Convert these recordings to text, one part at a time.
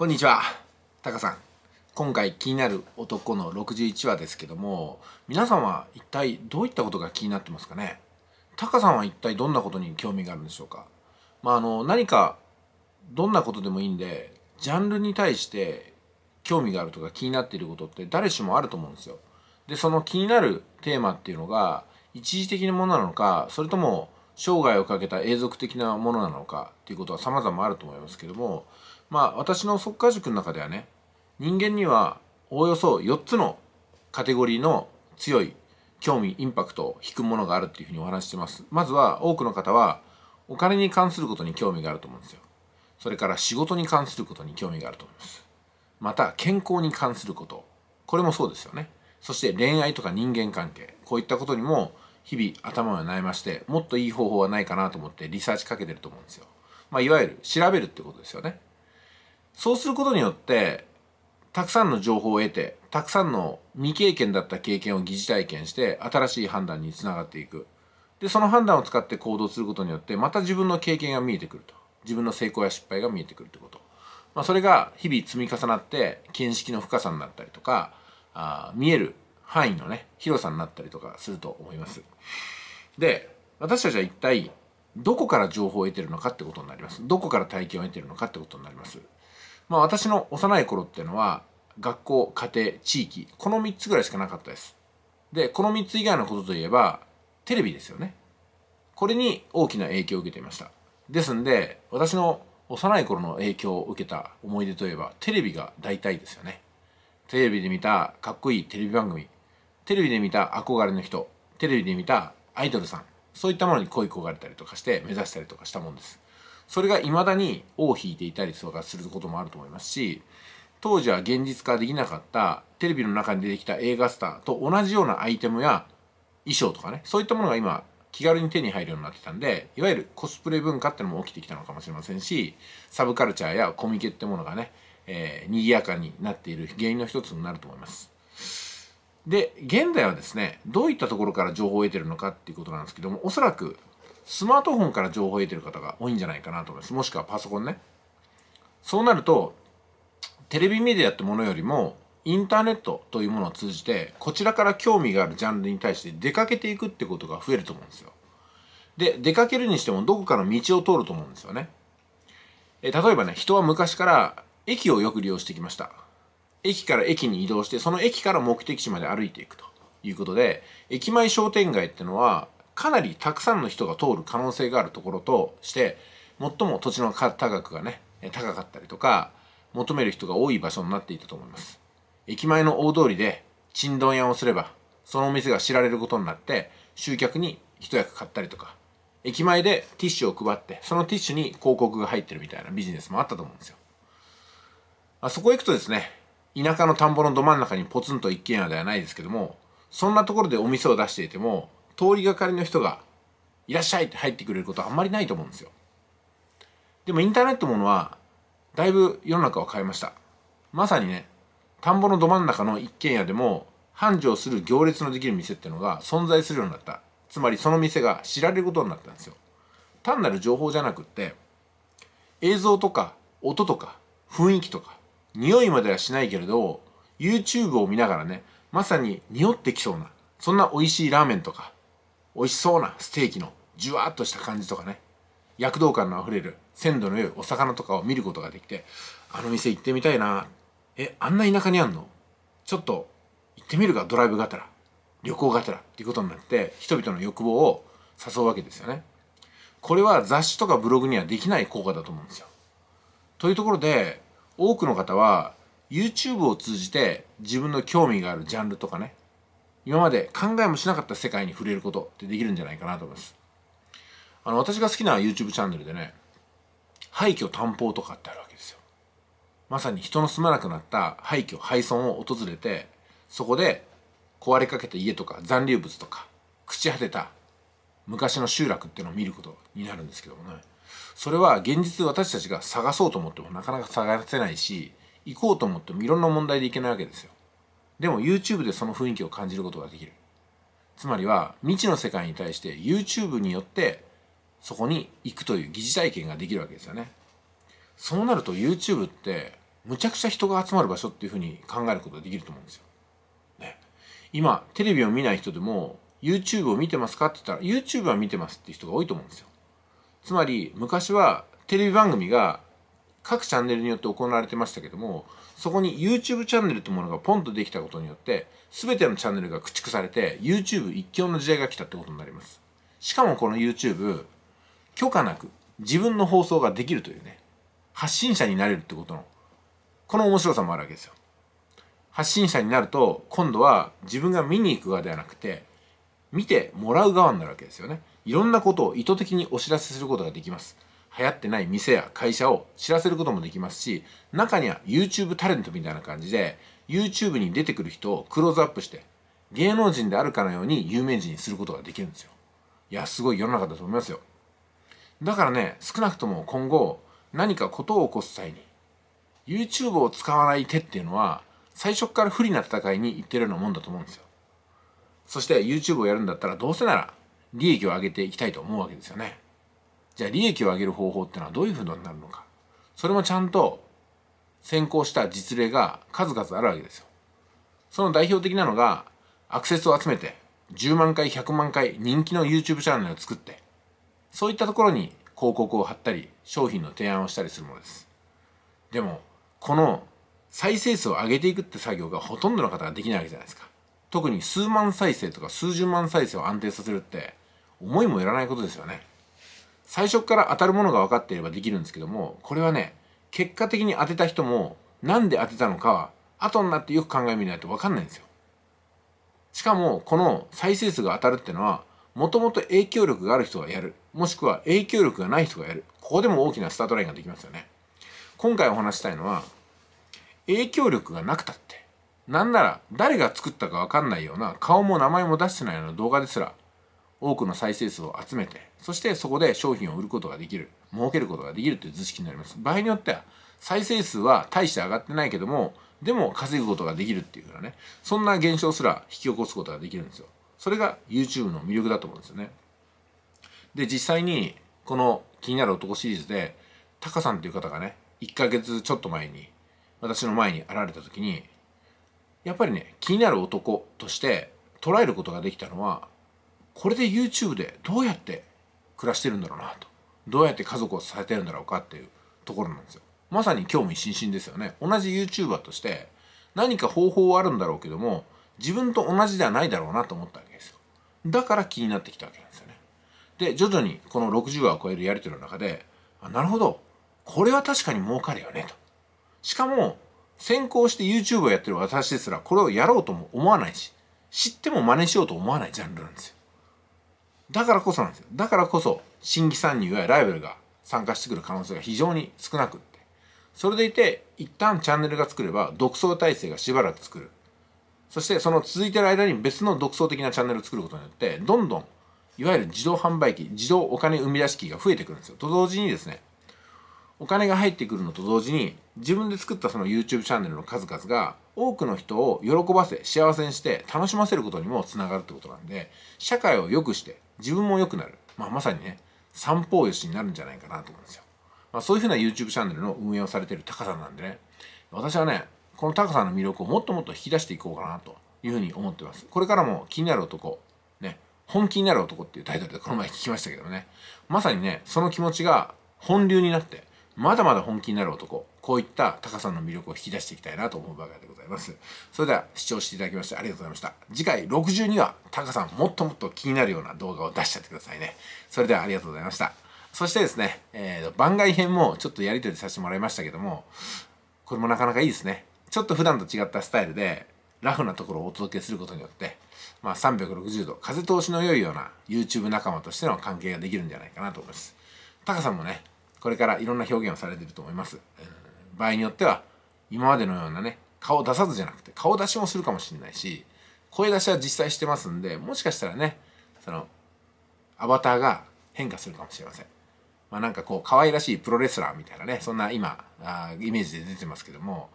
こんにちはタカさん今回気になる男の61話ですけども皆さんは一体どういったことが気になってますかねタカさんは一体どんなことに興味があるんでしょうかまああの何かどんなことでもいいんでジャンルに対して興味があるとか気になっていることって誰しもあると思うんですよでその気になるテーマっていうのが一時的なものなのかそれとも生涯をかけた永続的なものなのかっていうことは様々あると思いますけどもまあ私の速化塾の中ではね人間にはおおよそ4つのカテゴリーの強い興味インパクトを引くものがあるっていうふうにお話してますまずは多くの方はお金に関することに興味があると思うんですよそれから仕事に関することに興味があると思いますまた健康に関することこれもそうですよねそして恋愛とか人間関係こういったことにも日々頭を悩ましてもっといい方法はないかなと思ってリサーチかけてると思うんですよまあいわゆる調べるってことですよねそうすることによってたくさんの情報を得てたくさんの未経験だった経験を疑似体験して新しい判断につながっていくでその判断を使って行動することによってまた自分の経験が見えてくると自分の成功や失敗が見えてくるってこと、まあ、それが日々積み重なって見識の深さになったりとかあ見える範囲のね広さになったりとかすると思いますで私たちは一体どこから情報を得てるのかってことになりますどこから体験を得てるのかってことになりますまあ私の幼い頃っていうのは、学校、家庭、地域、この3つぐらいしかなかったです。で、この3つ以外のことといえば、テレビですよね。これに大きな影響を受けていました。ですんで、私の幼い頃の影響を受けた思い出といえば、テレビが大体ですよね。テレビで見たかっこいいテレビ番組、テレビで見た憧れの人、テレビで見たアイドルさん、そういったものに恋焦がれたりとかして目指したりとかしたもんです。それがいまだに尾を引いていたりとかすることもあると思いますし当時は現実化できなかったテレビの中に出てきた映画スターと同じようなアイテムや衣装とかねそういったものが今気軽に手に入るようになってたんでいわゆるコスプレ文化ってのも起きてきたのかもしれませんしサブカルチャーやコミケってものがね、えー、賑やかになっている原因の一つになると思います。で現代はですねどういったところから情報を得てるのかっていうことなんですけどもおそらくスマートフォンから情報を得てる方が多いんじゃないかなと思います。もしくはパソコンね。そうなると、テレビメディアってものよりも、インターネットというものを通じて、こちらから興味があるジャンルに対して出かけていくってことが増えると思うんですよ。で、出かけるにしてもどこかの道を通ると思うんですよね。え例えばね、人は昔から駅をよく利用してきました。駅から駅に移動して、その駅から目的地まで歩いていくということで、駅前商店街ってのは、かなりたくさんの人が通る可能性があるところとして最も土地の価格がね高かったりとか求める人が多い場所になっていたと思います駅前の大通りでちんどん屋をすればそのお店が知られることになって集客に一役買ったりとか駅前でティッシュを配ってそのティッシュに広告が入ってるみたいなビジネスもあったと思うんですよあそこへ行くとですね田舎の田んぼのど真ん中にポツンと一軒家ではないですけどもそんなところでお店を出していても通りがかりの人が「いらっしゃい」って入ってくれることはあんまりないと思うんですよでもインターネットものはだいぶ世の中は変えましたまさにね田んぼのど真ん中の一軒家でも繁盛する行列のできる店ってのが存在するようになったつまりその店が知られることになったんですよ単なる情報じゃなくって映像とか音とか雰囲気とか匂いまではしないけれど YouTube を見ながらねまさに匂ってきそうなそんな美味しいラーメンとか美味しそうなステーキのじゅわっとした感じとかね躍動感のあふれる鮮度の良いお魚とかを見ることができてあの店行ってみたいなえあんな田舎にあんのちょっと行ってみるかドライブがてら旅行がてらっていうことになって人々の欲望を誘うわけですよねこれは雑誌とかブログにはできない効果だと思うんですよというところで多くの方は YouTube を通じて自分の興味があるジャンルとかね今まで考えもしなかった世界に触れることってできるんじゃないかなと思いますあの私が好きな YouTube チャンネルでね廃墟担保とかってあるわけですよまさに人の住まなくなった廃墟廃村を訪れてそこで壊れかけた家とか残留物とか朽ち果てた昔の集落っていうのを見ることになるんですけどもねそれは現実私たちが探そうと思ってもなかなか探せないし行こうと思ってもいろんな問題で行けないわけですよでも YouTube でその雰囲気を感じることができるつまりは未知の世界に対して YouTube によってそこに行くという疑似体験ができるわけですよねそうなると YouTube ってむちゃくちゃ人が集まる場所っていうふうに考えることができると思うんですよ、ね、今テレビを見ない人でも YouTube を見てますかって言ったら YouTube は見てますっていう人が多いと思うんですよつまり昔はテレビ番組が各チャンネルによって行われてましたけどもそこに YouTube チャンネルというものがポンとできたことによって全てのチャンネルが駆逐されて YouTube 一強の時代が来たってことになりますしかもこの YouTube 許可なく自分の放送ができるというね発信者になれるってことのこの面白さもあるわけですよ発信者になると今度は自分が見に行く側ではなくて見てもらう側になるわけですよねいろんなことを意図的にお知らせすることができます流行ってない店や会社を知らせることもできますし中には YouTube タレントみたいな感じで YouTube に出てくる人をクローズアップして芸能人であるかのように有名人にすることができるんですよいやすごい世の中だと思いますよだからね少なくとも今後何かことを起こす際に YouTube を使わない手っていうのは最初から不利な戦いに行ってるようなもんだと思うんですよそして YouTube をやるんだったらどうせなら利益を上げていきたいと思うわけですよねじゃあ利益を上げる方法ってのはどういうふうになるのかそれもちゃんと先行した実例が数々あるわけですよその代表的なのがアクセスを集めて10万回100万回人気の YouTube チャンネルを作ってそういったところに広告を貼ったり商品の提案をしたりするものですでもこの再生数を上げていくって作業がほとんどの方ができないわけじゃないですか特に数万再生とか数十万再生を安定させるって思いもよらないことですよね最初から当たるものが分かっていればできるんですけどもこれはね結果的に当てた人も何で当てたのかは後になってよく考えみないと分かんないんですよ。しかもこの再生数が当たるってのはもともと影響力がある人がやるもしくは影響力がない人がやるここでも大きなスタートラインができますよね。今回お話したいのは影響力がなくたってなんなら誰が作ったか分かんないような顔も名前も出してないような動画ですら多くの再生数を集めてそしてそこで商品を売ることができる儲けることができるという図式になります場合によっては再生数は大して上がってないけどもでも稼ぐことができるっていうふうなねそんな現象すら引き起こすことができるんですよそれが YouTube の魅力だと思うんですよねで実際にこの「気になる男」シリーズでタカさんっていう方がね1ヶ月ちょっと前に私の前に現れた時にやっぱりね気になる男として捉えることができたのはこれで YouTube でどうやって暮らしてるんだろうなとどうやって家族を支えてるんだろうかっていうところなんですよまさに興味津々ですよね同じ YouTuber として何か方法はあるんだろうけども自分と同じではないだろうなと思ったわけですよだから気になってきたわけなんですよねで徐々にこの60話を超えるやり取りの中であなるほどこれは確かに儲かるよねとしかも先行して YouTube をやってる私ですらこれをやろうとも思わないし知っても真似しようと思わないジャンルなんですよだからこそなんですよだからこそ新規参入やライバルが参加してくる可能性が非常に少なくってそれでいて一旦チャンネルが作れば独創体制がしばらく作るそしてその続いてる間に別の独創的なチャンネルを作ることによってどんどんいわゆる自動販売機自動お金生み出し機が増えてくるんですよと同時にですねお金が入ってくるのと同時に自分で作ったその YouTube チャンネルの数々が多くの人を喜ばせ幸せにして楽しませることにもつながるってことなんで社会を良くして自分も良くなる、まあ、まさにね三方よしになるんじゃないかなと思うんですよ、まあ、そういうふうな YouTube チャンネルの運営をされてるタカさんなんでね私はねこのタカさんの魅力をもっともっと引き出していこうかなというふうに思ってますこれからも気になる男ね本気になる男っていうタイトルでこの前聞きましたけどねまさにねその気持ちが本流になってまだまだ本気になる男こういった高さの魅力を引き出していきたいなと思うばかりでございますそれでは視聴していただきましてありがとうございました次回62話タカさんもっともっと気になるような動画を出しちゃってくださいねそれではありがとうございましたそしてですね、えー、番外編もちょっとやり取りさせてもらいましたけどもこれもなかなかいいですねちょっと普段と違ったスタイルでラフなところをお届けすることによって、まあ、360度風通しの良いような YouTube 仲間としての関係ができるんじゃないかなと思いますタカさんもねこれからいろんな表現をされてると思います、うん、場合によっては今までのようなね顔を出さずじゃなくて顔出しもするかもしれないし声出しは実際してますんでもしかしたらねそのアバターが変化するかもしれませんまあなんかこう可愛らしいプロレスラーみたいなねそんな今あイメージで出てますけども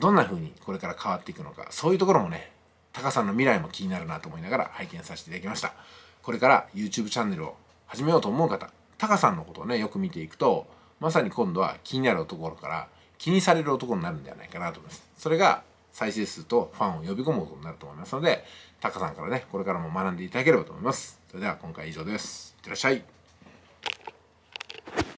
どんな風にこれから変わっていくのかそういうところもねタカさんの未来も気になるなと思いながら拝見させていただきましたこれから YouTube チャンネルを始めようと思う方タカさんのことをねよく見ていくとまさに今度は気になるところから気にされる男になるんではないかなと思います。それが再生数とファンを呼び込むことになると思いますので、タカさんからね、これからも学んでいただければと思います。それでは今回以上です。いってらっしゃい。